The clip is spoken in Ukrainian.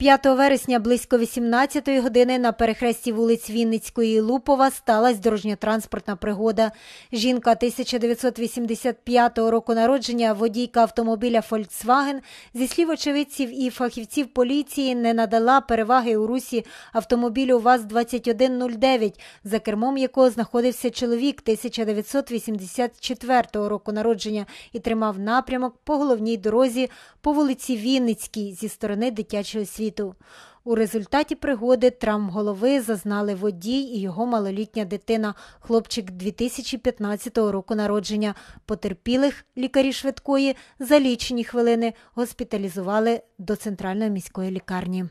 5 вересня близько 18 години на перехресті вулиць Вінницької і Лупова сталася дорожньо-транспортна пригода. Жінка 1985 року народження, водійка автомобіля Volkswagen, зі слів очевидців і фахівців поліції, не надала переваги у русі автомобілю ВАЗ-2109, за кермом якого знаходився чоловік 1984 року народження і тримав напрямок по головній дорозі по вулиці Вінницькій зі сторони дитячого світу світу. У результаті пригоди травм голови зазнали водій і його малолітня дитина, хлопчик 2015 року народження. Потерпілих лікарі швидкої за лічені хвилини госпіталізували до центральної міської лікарні.